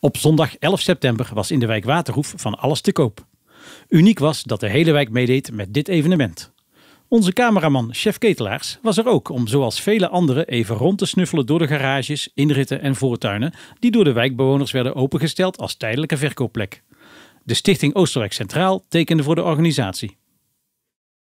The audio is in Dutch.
Op zondag 11 september was in de wijk Waterhoef van alles te koop. Uniek was dat de hele wijk meedeed met dit evenement. Onze cameraman Chef Ketelaars was er ook om zoals vele anderen even rond te snuffelen door de garages, inritten en voortuinen die door de wijkbewoners werden opengesteld als tijdelijke verkoopplek. De Stichting Oostenrijk Centraal tekende voor de organisatie.